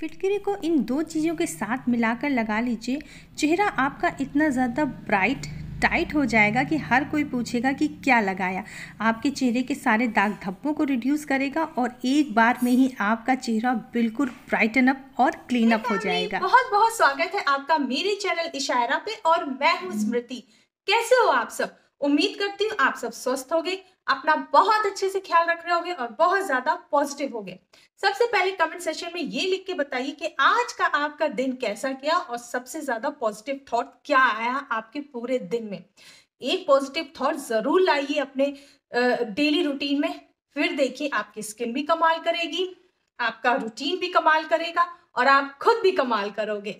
फिटकरी को इन दो चीज़ों के साथ मिलाकर लगा लीजिए चेहरा आपका इतना ज़्यादा ब्राइट टाइट हो जाएगा कि हर कोई पूछेगा कि क्या लगाया आपके चेहरे के सारे दाग धब्बों को रिड्यूस करेगा और एक बार में ही आपका चेहरा बिल्कुल ब्राइटन अप और क्लीन अप हो जाएगा बहुत बहुत स्वागत है आपका मेरे चैनल इशारा पे और मैं हूँ स्मृति कैसे हो आप सब उम्मीद करती हूँ आप सब स्वस्थ हो अपना बहुत अच्छे से ख्याल रख रहे होंगे और बहुत ज्यादा पॉजिटिव होंगे सबसे पहले कमेंट सेशन में ये लिख के बताइए कि आज का आपका दिन कैसा गया और सबसे ज्यादा पॉजिटिव थॉट क्या आया आपके पूरे दिन में एक पॉजिटिव थॉट जरूर लाइए अपने डेली रूटीन में फिर देखिए आपकी स्किन भी कमाल करेगी आपका रूटीन भी कमाल करेगा और आप खुद भी कमाल करोगे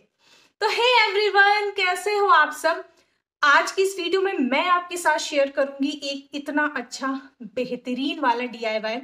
तो हे एवरीवन कैसे हो आप सब आज की इस वीडियो में मैं आपके साथ शेयर करूंगी एक इतना अच्छा बेहतरीन वाला डीआईवाई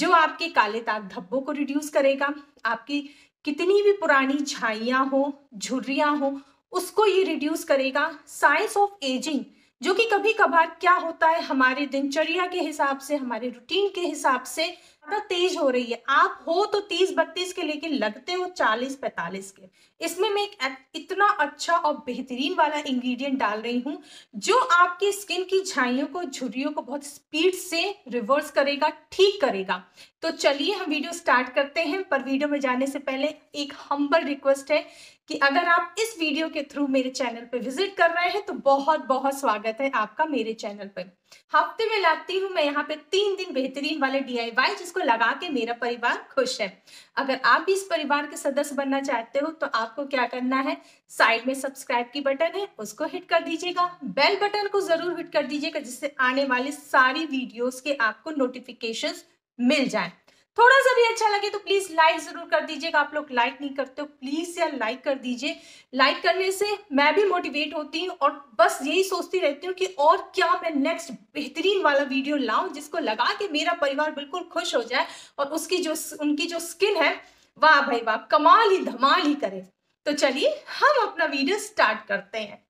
जो आपके काले दाग धब्बों को रिड्यूस करेगा आपकी कितनी भी पुरानी झाइयां हो झुर्रियां हो उसको ये रिड्यूस करेगा साइंस ऑफ एजिंग जो कि कभी कभार क्या होता है हमारे दिनचर्या के हिसाब से हमारे रूटीन के हिसाब से ज्यादा तेज हो रही है आप हो तो तीस बत्तीस के लेकिन लगते हो चालीस पैंतालीस के इसमें मैं एक इतना अच्छा और बेहतरीन वाला इंग्रेडिएंट डाल रही हूँ जो आपकी स्किन की झाइयों को झुरियों को बहुत स्पीड से रिवर्स करेगा ठीक करेगा तो चलिए हम वीडियो स्टार्ट करते हैं पर वीडियो में जाने से पहले एक हम्बल रिक्वेस्ट है कि अगर आप इस वीडियो के थ्रू मेरे चैनल पर विजिट कर रहे हैं तो बहुत बहुत स्वागत है आपका मेरे चैनल पर हफ्ते में लाती हूँ मैं यहाँ पे तीन दिन बेहतरीन वाले डी इसको लगा के मेरा परिवार खुश है अगर आप भी इस परिवार के सदस्य बनना चाहते हो तो आपको क्या करना है साइड में सब्सक्राइब की बटन है उसको हिट कर दीजिएगा बेल बटन को जरूर हिट कर दीजिएगा जिससे आने वाली सारी वीडियोस के आपको नोटिफिकेशंस मिल जाए थोड़ा सा भी अच्छा लगे तो प्लीज लाइक जरूर कर दीजिएगा आप लोग लाइक नहीं करते हो प्लीज यार लाइक कर दीजिए लाइक करने से मैं भी मोटिवेट होती हूँ और बस यही सोचती रहती हूँ कि और क्या मैं नेक्स्ट बेहतरीन वाला वीडियो लाऊं जिसको लगा के मेरा परिवार बिल्कुल खुश हो जाए और उसकी जो उनकी जो स्किन है वाह भाई वाह कमाल ही धमाल ही करे तो चलिए हम अपना वीडियो स्टार्ट करते हैं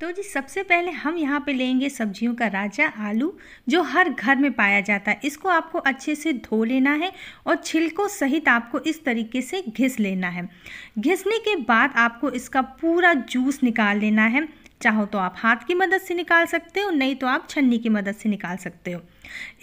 तो जी सबसे पहले हम यहाँ पे लेंगे सब्जियों का राजा आलू जो हर घर में पाया जाता है इसको आपको अच्छे से धो लेना है और छिलकों सहित आपको इस तरीके से घिस लेना है घिसने के बाद आपको इसका पूरा जूस निकाल लेना है चाहो तो आप हाथ की मदद से निकाल सकते हो नहीं तो आप छन्नी की मदद से निकाल सकते हो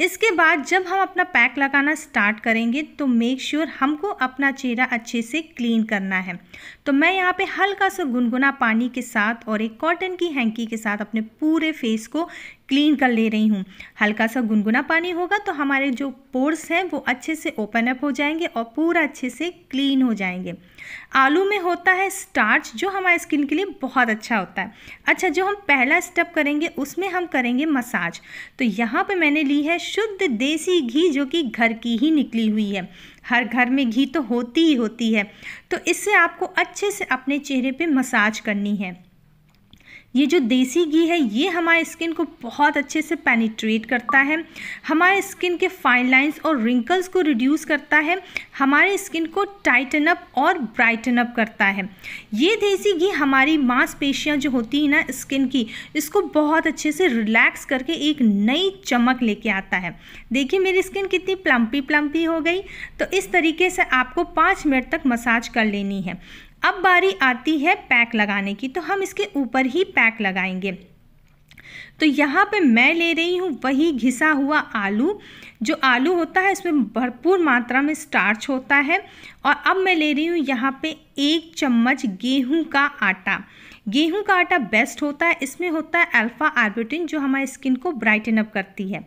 इसके बाद जब हम अपना पैक लगाना स्टार्ट करेंगे तो मेक श्योर sure हमको अपना चेहरा अच्छे से क्लीन करना है तो मैं यहाँ पे हल्का सा गुनगुना पानी के साथ और एक कॉटन की हैंकी के साथ अपने पूरे फेस को क्लीन कर ले रही हूँ हल्का सा गुनगुना पानी होगा तो हमारे जो पोर्स हैं वो अच्छे से ओपन अप हो जाएंगे और पूरा अच्छे से क्लीन हो जाएंगे आलू में होता है स्टार्च जो हमारे स्किन के लिए बहुत अच्छा होता है अच्छा जो हम पहला स्टेप करेंगे उसमें हम करेंगे मसाज तो यहाँ पे मैंने ली है शुद्ध देसी घी जो कि घर की ही निकली हुई है हर घर में घी तो होती ही होती है तो इससे आपको अच्छे से अपने चेहरे पे मसाज करनी है ये जो देसी घी है ये हमारे स्किन को बहुत अच्छे से पेनिट्रेट करता है हमारे स्किन के फाइन लाइंस और रिंकल्स को रिड्यूस करता है हमारे स्किन को टाइटन अप और ब्राइटन अप करता है ये देसी घी हमारी मांसपेशियाँ जो होती हैं ना स्किन की इसको बहुत अच्छे से रिलैक्स करके एक नई चमक लेके आता है देखिए मेरी स्किन कितनी प्लम्पी प्लम्पी हो गई तो इस तरीके से आपको पाँच मिनट तक मसाज कर लेनी है अब बारी आती है पैक लगाने की तो हम इसके ऊपर ही पैक लगाएंगे तो यहाँ पे मैं ले रही हूँ वही घिसा हुआ आलू जो आलू होता है इसमें भरपूर मात्रा में स्टार्च होता है और अब मैं ले रही हूँ यहाँ पे एक चम्मच गेहूँ का आटा गेहूँ का आटा बेस्ट होता है इसमें होता है अल्फ़ा आर्बिटिन जो हमारी स्किन को ब्राइटन अप करती है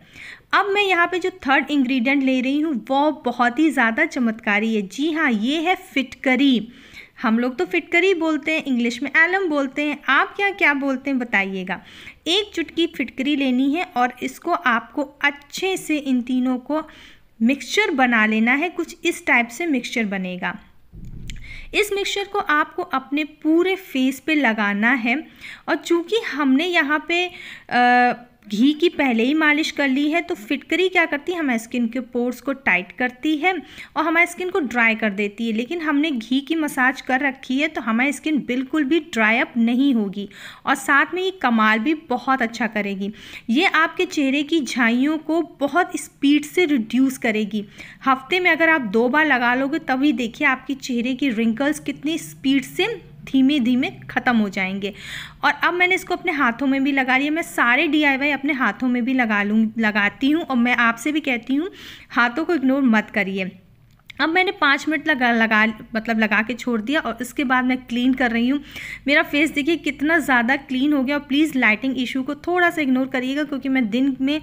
अब मैं यहाँ पे जो थर्ड इंग्रेडिएंट ले रही हूँ वो बहुत ही ज़्यादा चमत्कारी है जी हाँ ये है फिटकरी हम लोग तो फिटकरी बोलते हैं इंग्लिश में एलम बोलते हैं आप क्या क्या बोलते हैं बताइएगा एक चुटकी फिटकरी लेनी है और इसको आपको अच्छे से इन तीनों को मिक्सचर बना लेना है कुछ इस टाइप से मिक्सचर बनेगा इस मिक्सचर को आपको अपने पूरे फेस पे लगाना है और चूँकि हमने यहाँ पे आ, घी की पहले ही मालिश कर ली है तो फिटकरी क्या करती है हमारे स्किन के पोर्स को टाइट करती है और हमारे स्किन को ड्राई कर देती है लेकिन हमने घी की मसाज कर रखी है तो हमारी स्किन बिल्कुल भी ड्राई अप नहीं होगी और साथ में ये कमाल भी बहुत अच्छा करेगी ये आपके चेहरे की झाइयों को बहुत स्पीड से रिड्यूस करेगी हफ्ते में अगर आप दो बार लगा लोगे तभी देखिए आपके चेहरे की रिंकल्स कितनी स्पीड से धीमे धीमे ख़त्म हो जाएंगे और अब मैंने इसको अपने हाथों में भी लगा लिया मैं सारे डी अपने हाथों में भी लगा लूँ लगाती हूँ और मैं आपसे भी कहती हूँ हाथों को इग्नोर मत करिए अब मैंने पाँच मिनट लगा लगा मतलब लगा के छोड़ दिया और उसके बाद मैं क्लीन कर रही हूँ मेरा फेस देखिए कितना ज़्यादा क्लीन हो गया और प्लीज़ लाइटिंग इशू को थोड़ा सा इग्नोर करिएगा क्योंकि मैं दिन में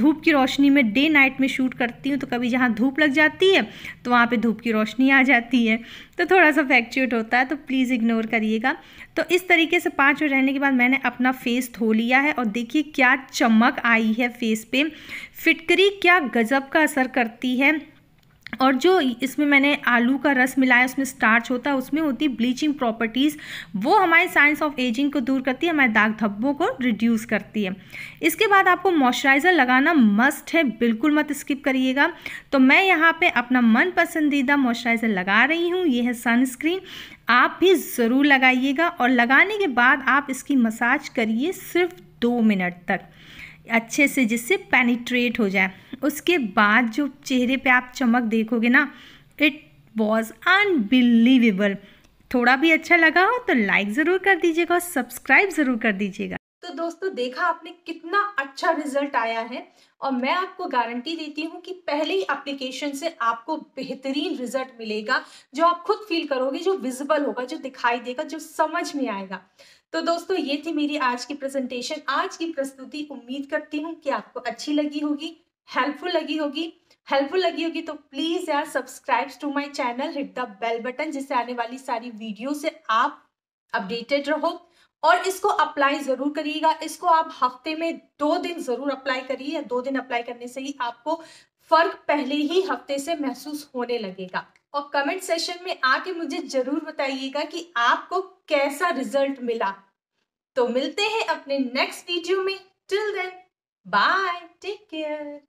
धूप की रोशनी में डे नाइट में शूट करती हूँ तो कभी जहाँ धूप लग जाती है तो वहाँ पर धूप की रोशनी आ जाती है तो थोड़ा सा फैक्चुएट होता है तो प्लीज़ इग्नोर करिएगा तो इस तरीके से पाँच मिनट रहने के बाद मैंने अपना फेस धो लिया है और देखिए क्या चमक आई है फेस पर फिटकरी क्या गजब का असर करती है और जो इसमें मैंने आलू का रस मिलाया उसमें स्टार्च होता है उसमें होती है ब्लीचिंग प्रॉपर्टीज़ वो हमारे साइंस ऑफ एजिंग को दूर करती है हमारे दाग धब्बों को रिड्यूस करती है इसके बाद आपको मॉइस्चराइज़र लगाना मस्ट है बिल्कुल मत स्किप करिएगा तो मैं यहाँ पे अपना मन पसंदीदा मॉइस्चराइज़र लगा रही हूँ ये है सनस्क्रीन आप भी ज़रूर लगाइएगा और लगाने के बाद आप इसकी मसाज करिए सिर्फ दो मिनट तक अच्छे से जिससे पेनिट्रेट हो जाए उसके बाद जो चेहरे पे आप चमक देखोगे ना इट वॉज अनबिलीवेबल थोड़ा भी अच्छा लगा हो तो लाइक ज़रूर कर दीजिएगा और सब्सक्राइब ज़रूर कर दीजिएगा तो दोस्तों देखा आपने कितना अच्छा रिजल्ट आया है और मैं आपको गारंटी देती हूँ कि पहले ही एप्लीकेशन से आपको बेहतरीन रिजल्ट मिलेगा जो आप खुद फील करोगे जो विजिबल होगा जो दिखाई देगा जो समझ में आएगा तो दोस्तों ये थी मेरी आज की प्रेजेंटेशन आज की प्रस्तुति उम्मीद करती हूँ कि आपको अच्छी लगी होगी हेल्पफुल लगी होगी हेल्पफुल लगी होगी तो प्लीज यार subscribe to my channel hit the bell button जिससे आने वाली सारी वीडियो से आप अपडेटेड रहो और इसको अप्लाई जरूर करिएगा इसको आप हफ्ते में दो दिन जरूर अप्लाई करिए दो दिन अप्लाई करने से ही आपको फर्क पहले ही हफ्ते से महसूस होने लगेगा और कमेंट सेशन में आके मुझे जरूर बताइएगा कि आपको कैसा रिजल्ट मिला तो मिलते हैं अपने नेक्स्ट वीडियो में till then bye take care